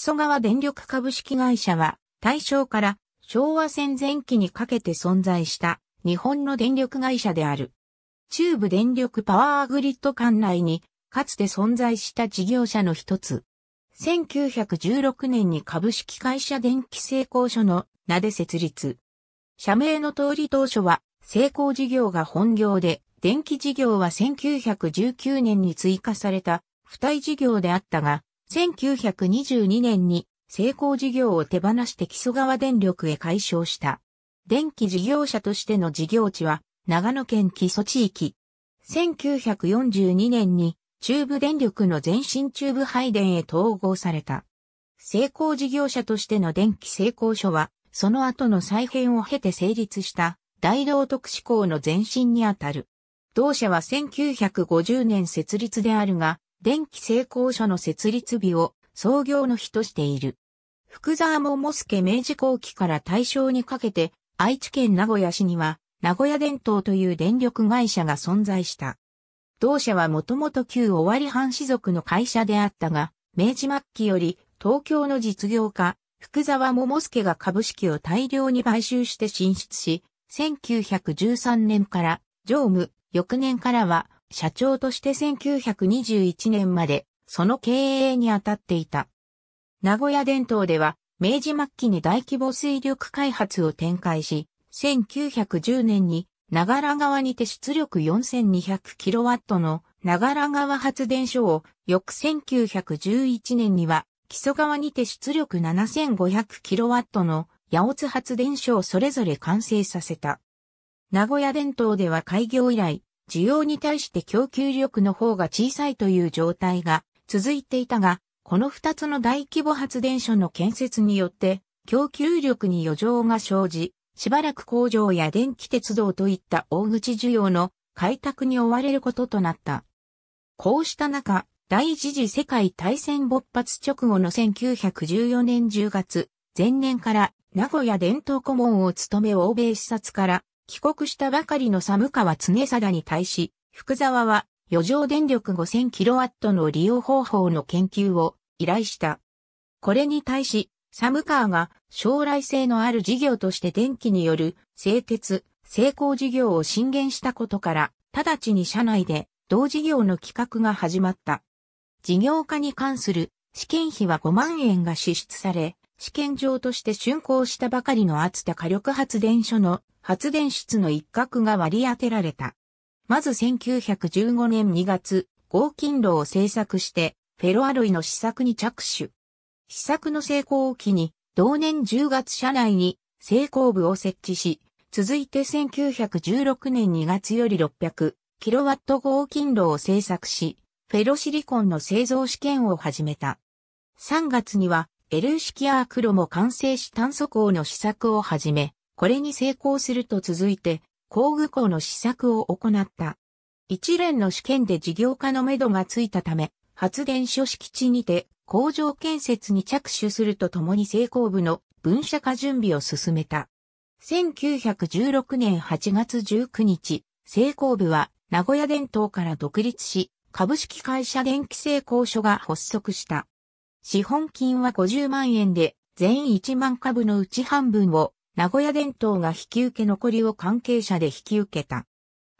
木曽川電力株式会社は、大正から昭和戦前期にかけて存在した日本の電力会社である。中部電力パワーグリッド管内にかつて存在した事業者の一つ。1916年に株式会社電気成功所の名で設立。社名の通り当初は成功事業が本業で、電気事業は1919年に追加された付帯事業であったが、1922年に成功事業を手放して木曽川電力へ解消した。電気事業者としての事業地は長野県木曽地域。1942年に中部電力の前身中部配電へ統合された。成功事業者としての電気成功所は、その後の再編を経て成立した大道徳志向の前身にあたる。同社は1950年設立であるが、電気製鋼所の設立日を創業の日としている。福沢桃助明治後期から大正にかけて愛知県名古屋市には名古屋電灯という電力会社が存在した。同社はもともと旧尾張藩士族の会社であったが、明治末期より東京の実業家、福沢桃助が株式を大量に買収して進出し、1913年から常務、翌年からは社長として1921年まで、その経営に当たっていた。名古屋電灯では、明治末期に大規模水力開発を展開し、1910年に、長良川にて出力 4200kW の長良川発電所を、翌1911年には、木曽川にて出力 7500kW の八尾津発電所をそれぞれ完成させた。名古屋電灯では開業以来、需要に対して供給力の方が小さいという状態が続いていたが、この2つの大規模発電所の建設によって、供給力に余剰が生じ、しばらく工場や電気鉄道といった大口需要の開拓に追われることとなった。こうした中、第一次世界大戦勃発直後の1914年10月、前年から名古屋伝統顧問を務め欧米視察から帰国したばかりの寒川常貞に対し、福沢は余剰電力 5000kW の利用方法の研究を依頼した。これに対し、寒川が将来性のある事業として電気による製鉄、成功事業を進言したことから、直ちに社内で同事業の企画が始まった。事業化に関する試験費は5万円が支出され、試験場として竣工したばかりの熱田火力発電所の発電室の一角が割り当てられた。まず1915年2月、合金炉を製作して、フェロアロイの試作に着手。試作の成功を機に、同年10月社内に成功部を設置し、続いて1916年2月より600キロワット合金炉を製作し、フェロシリコンの製造試験を始めた。3月にはエルーシキアークロも完成し炭素鋼の試作を始め、これに成功すると続いて、工具鋼の試作を行った。一連の試験で事業化のめどがついたため、発電所敷地にて工場建設に着手するとともに成功部の分社化準備を進めた。1916年8月19日、成功部は名古屋電灯から独立し、株式会社電気製功所が発足した。資本金は50万円で、全1万株のうち半分を、名古屋電灯が引き受け残りを関係者で引き受けた。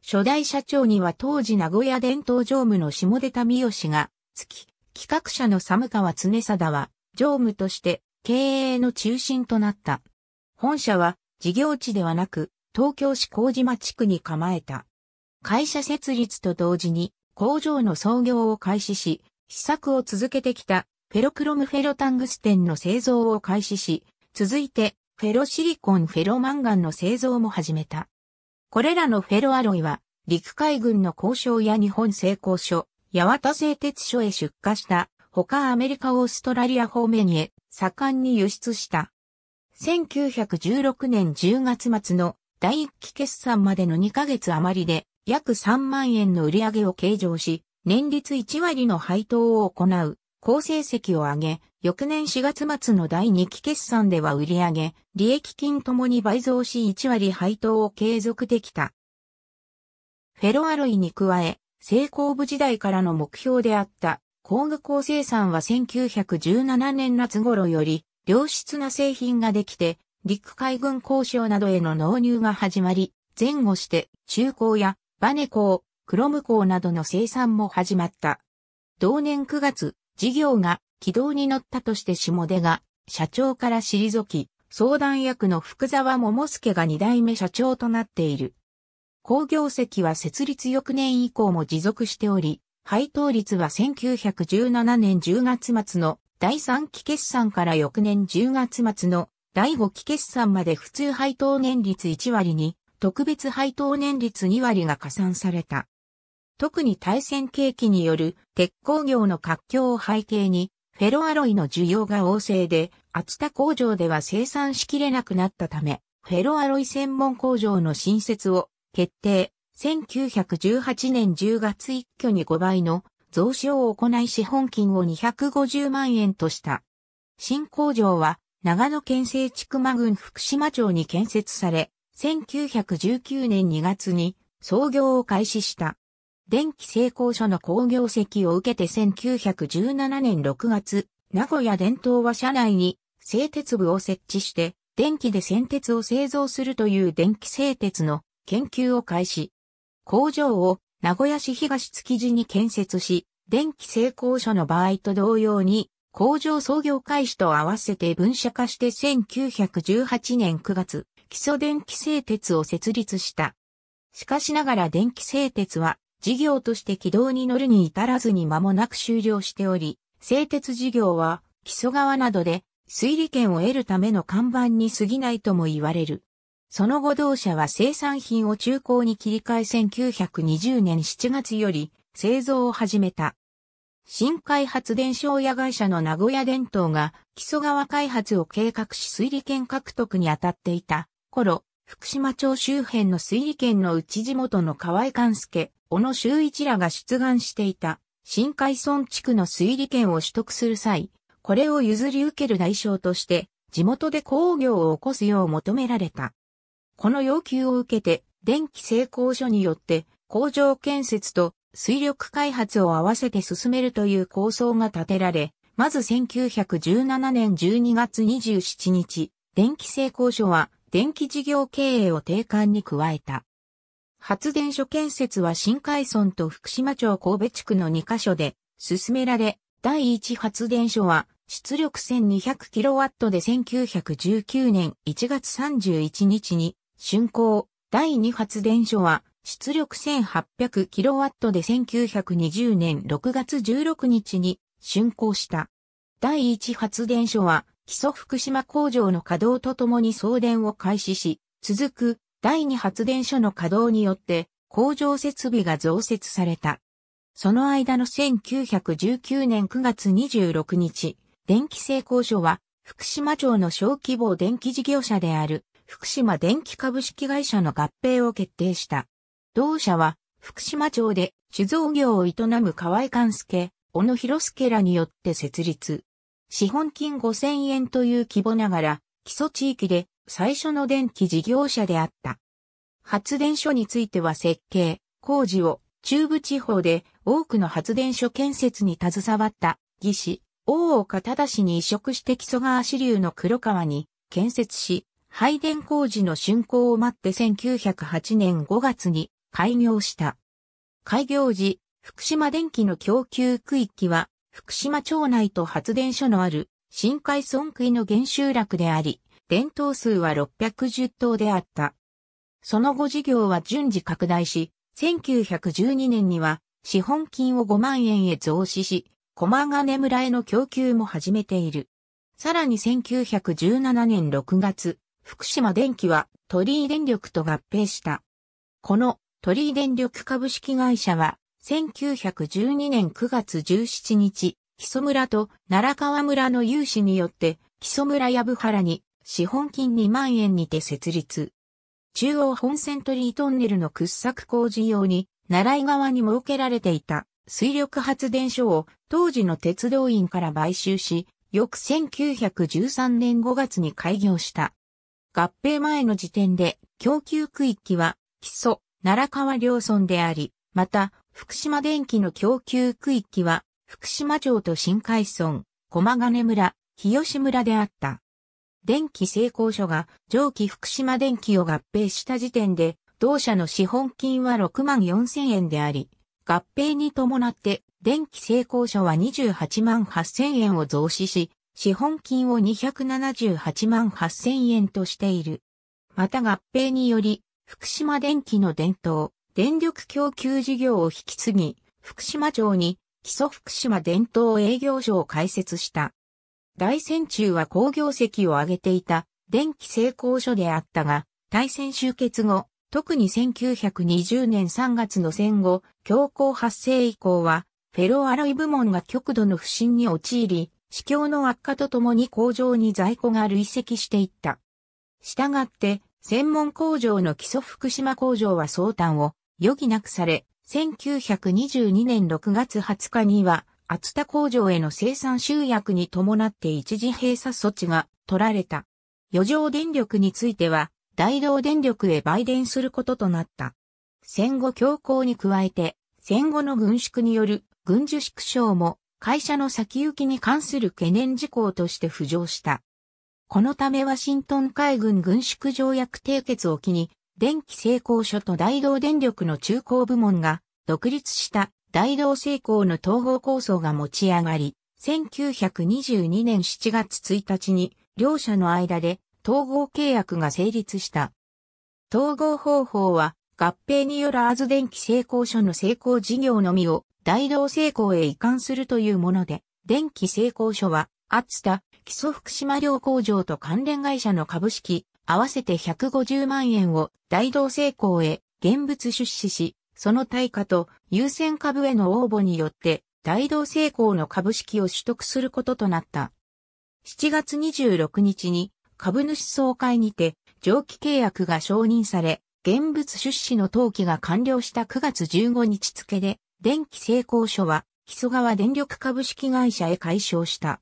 初代社長には当時名古屋伝統常務の下出田美義が、月、企画者の寒川常貞は、常務として経営の中心となった。本社は事業地ではなく、東京市麹島地区に構えた。会社設立と同時に工場の創業を開始し、施策を続けてきたフェロクロムフェロタングステンの製造を開始し、続いてフェロシリコンフェロマンガンの製造も始めた。これらのフェロアロイは、陸海軍の交渉や日本製鋼所、八幡製鉄所へ出荷した、他アメリカオーストラリア方面へ盛んに輸出した。1916年10月末の第1期決算までの2ヶ月余りで約3万円の売り上げを計上し、年率1割の配当を行う好成績を上げ、翌年4月末の第2期決算では売上、利益金ともに倍増し1割配当を継続できた。フェロアロイに加え、成功部時代からの目標であった工具工生産は1917年夏頃より良質な製品ができて、陸海軍交渉などへの納入が始まり、前後して中工やバネ工、クロム工などの生産も始まった。同年9月、事業が軌道に乗ったとして下出が社長から退き、相談役の福沢桃介が二代目社長となっている。工業石は設立翌年以降も持続しており、配当率は1917年10月末の第3期決算から翌年10月末の第5期決算まで普通配当年率1割に特別配当年率2割が加算された。特に対戦景気による鉄鋼業の活況を背景に、フェロアロイの需要が旺盛で、厚田工場では生産しきれなくなったため、フェロアロイ専門工場の新設を決定。1918年10月一挙に5倍の増資を行い資本金を250万円とした。新工場は長野県西地間郡福島町に建設され、1919年2月に創業を開始した。電気製鋼所の工業籍を受けて1917年6月、名古屋伝統は社内に製鉄部を設置して、電気で線鉄を製造するという電気製鉄の研究を開始。工場を名古屋市東築地に建設し、電気製鋼所の場合と同様に、工場創業開始と合わせて分社化して1918年9月、基礎電気製鉄を設立した。しかしながら電気製鉄は事業として軌道に乗るに至らずに間もなく終了しており、製鉄事業は、木曽川などで推理権を得るための看板に過ぎないとも言われる。その後同社は生産品を中古に切り替え1920年7月より製造を始めた。新開発電商屋会社の名古屋電灯が木曽川開発を計画し推理権獲得に当たっていた頃、福島町周辺の推理権の内地元の河合勘介、小野修一らが出願していた新海村地区の推理権を取得する際、これを譲り受ける代償として、地元で工業を起こすよう求められた。この要求を受けて、電気製鋼所によって工場建設と水力開発を合わせて進めるという構想が立てられ、まず1917年12月27日、電気製鋼所は電気事業経営を定款に加えた。発電所建設は新海村と福島町神戸地区の2カ所で進められ、第1発電所は出力 1200kW で1919年1月31日に竣工。第2発電所は出力 1800kW で1920年6月16日に竣工した。第1発電所は基礎福島工場の稼働とともに送電を開始し、続く第2発電所の稼働によって工場設備が増設された。その間の1919年9月26日、電気製工所は福島町の小規模電気事業者である福島電気株式会社の合併を決定した。同社は福島町で酒造業を営む河合勘介、小野博介らによって設立。資本金5000円という規模ながら、基礎地域で最初の電気事業者であった。発電所については設計、工事を中部地方で多くの発電所建設に携わった技師、大岡忠に移植して木曽川支流の黒川に建設し、配電工事の竣工を待って1908年5月に開業した。開業時、福島電気の供給区域は、福島町内と発電所のある深海村区の原集落であり、伝統数は610頭であった。その後事業は順次拡大し、1912年には資本金を5万円へ増資し、駒金村への供給も始めている。さらに1917年6月、福島電機は鳥居電力と合併した。この鳥居電力株式会社は、1912年9月17日、木曽村と奈良川村の有志によって、木曽村やぶ原に資本金2万円にて設立。中央本線トリートンネルの掘削工事用に、奈良井川に設けられていた水力発電所を当時の鉄道員から買収し、翌1913年5月に開業した。合併前の時点で供給区域は基礎、奈良川両村であり、また福島電気の供給区域は福島町と新海村、駒金村、日吉村であった。電気成功所が上記福島電気を合併した時点で、同社の資本金は6万4千円であり、合併に伴って電気成功所は28万8千円を増資し、資本金を278万8千円としている。また合併により、福島電気の伝統、電力供給事業を引き継ぎ、福島町に基礎福島伝統営業所を開設した。大戦中は工業績を上げていた電気製功所であったが、大戦終結後、特に1920年3月の戦後、強行発生以降は、フェロアロイ部門が極度の不振に陥り、市況の悪化とともに工場に在庫が累積していった。したがって、専門工場の基礎福島工場は相談を余儀なくされ、1922年6月20日には厚田工場への生産集約に伴って一時閉鎖措置が取られた。余剰電力については、大道電力へ売電することとなった。戦後強行に加えて、戦後の軍縮による軍需縮小も会社の先行きに関する懸念事項として浮上した。このためワシントン海軍軍縮条約締結を機に、電気成功所と大道電力の中高部門が独立した大同成功の統合構想が持ち上がり、1922年7月1日に両者の間で統合契約が成立した。統合方法は合併によるアズ電気成功所の成功事業のみを大同成功へ移管するというもので、電気成功所は、厚田、基礎福島両工場と関連会社の株式、合わせて150万円を大同成功へ現物出資し、その対価と優先株への応募によって、大同成功の株式を取得することとなった。7月26日に株主総会にて上記契約が承認され、現物出資の登記が完了した9月15日付で、電気成功所は木曽川電力株式会社へ解消した。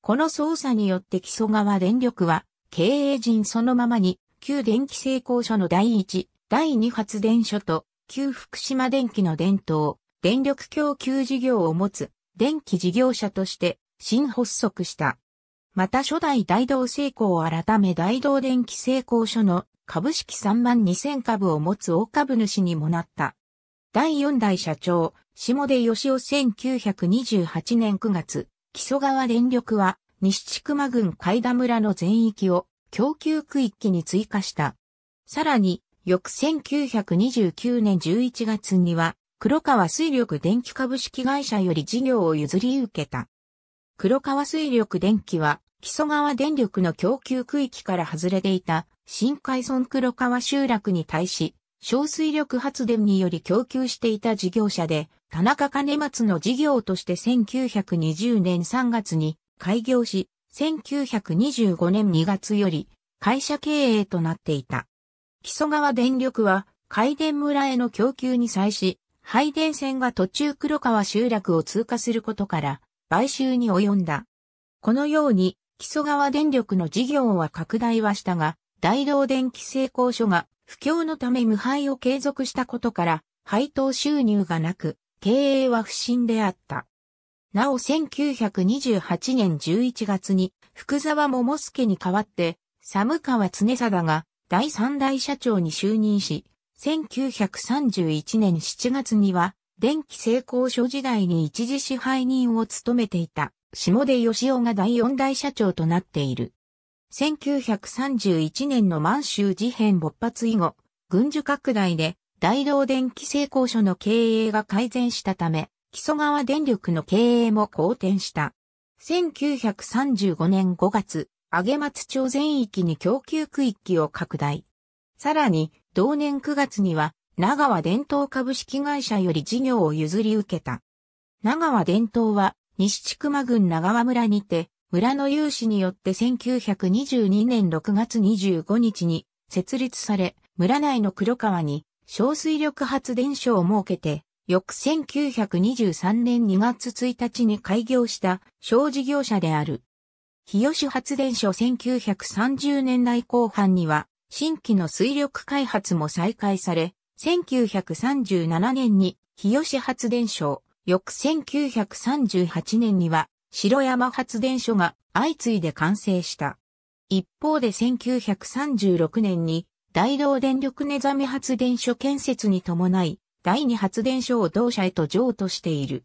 この操作によって木曽川電力は経営陣そのままに旧電気成功所の第1、第2発電所と旧福島電気の伝統、電力供給事業を持つ電気事業者として新発足した。また初代大同成功改め大同電気成功所の株式3万2000株を持つ大株主にもなった。第4代社長、下出義雄1928年9月、木曽川電力は西千熊郡海田村の全域を供給区域に追加した。さらに、翌1929年11月には、黒川水力電気株式会社より事業を譲り受けた。黒川水力電気は、木曽川電力の供給区域から外れていた新海村黒川集落に対し、小水力発電により供給していた事業者で、田中兼松の事業として1920年3月に開業し、1925年2月より会社経営となっていた。木曽川電力は、海電村への供給に際し、配電線が途中黒川集落を通過することから、買収に及んだ。このように、木曽川電力の事業は拡大はしたが、大道電気成功所が不況のため無敗を継続したことから、配当収入がなく、経営は不振であった。なお1928年11月に、福沢桃助に代わって、寒川常貞が第3代社長に就任し、1931年7月には、電気成功所時代に一時支配人を務めていた、下出義雄が第4代社長となっている。1931年の満州事変勃発以後、軍需拡大で、大道電気成功所の経営が改善したため、木曽川電力の経営も好転した。1935年5月、上松町全域に供給区域を拡大。さらに、同年9月には、長和伝統株式会社より事業を譲り受けた。長和伝統は、西千間郡長和村にて、村の有志によって1922年6月25日に設立され、村内の黒川に小水力発電所を設けて、翌1923年2月1日に開業した小事業者である。日吉発電所1930年代後半には、新規の水力開発も再開され、1937年に日吉発電所、翌1938年には白山発電所が相次いで完成した。一方で1936年に大道電力ネザミ発電所建設に伴い、第二発電所を同社へと譲渡している。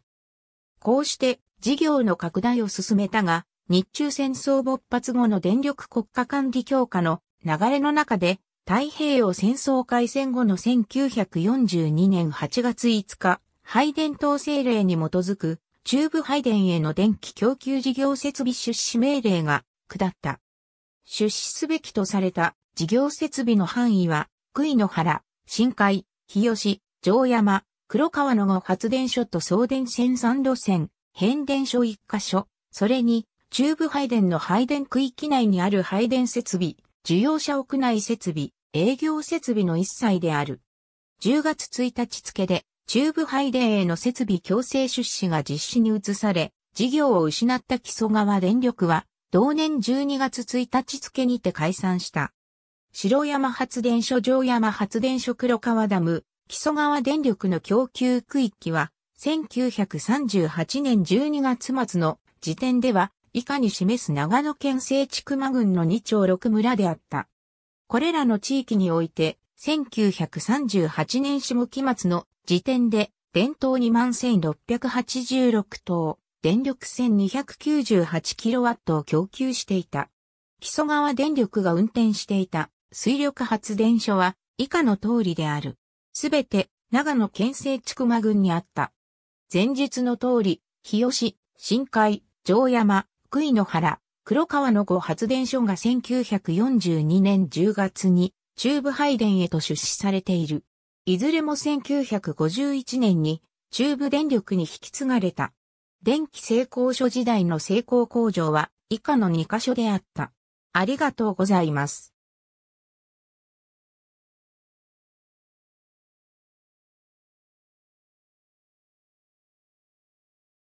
こうして事業の拡大を進めたが、日中戦争勃発後の電力国家管理強化の流れの中で、太平洋戦争開戦後の1942年8月5日、配電統制令に基づく、中部配電への電気供給事業設備出資命令が下った。出資すべきとされた事業設備の範囲は、杭の原、深海、日吉、城山、黒川の後発電所と送電線3路線、変電所1箇所、それに中部配電の配電区域内にある配電設備、需要者屋内設備、営業設備の一切である。10月1日付で、中部配電への設備強制出資が実施に移され、事業を失った木曽川電力は、同年12月1日付にて解散した。白山発電所城山発電所黒川ダム、木曽川電力の供給区域は、1938年12月末の時点では以下に示す長野県聖地熊郡の2町6村であった。これらの地域において、1938年下期末の時点で、伝統21,686棟、電力 1298kW を供給していた。木曽川電力が運転していた水力発電所は以下の通りである。すべて長野県西地熊郡にあった。前述の通り、日吉、深海、城山、福井の原、黒川の後発電所が1942年10月に中部配電へと出資されている。いずれも1951年に中部電力に引き継がれた。電気成功所時代の成功工場は以下の2カ所であった。ありがとうございます。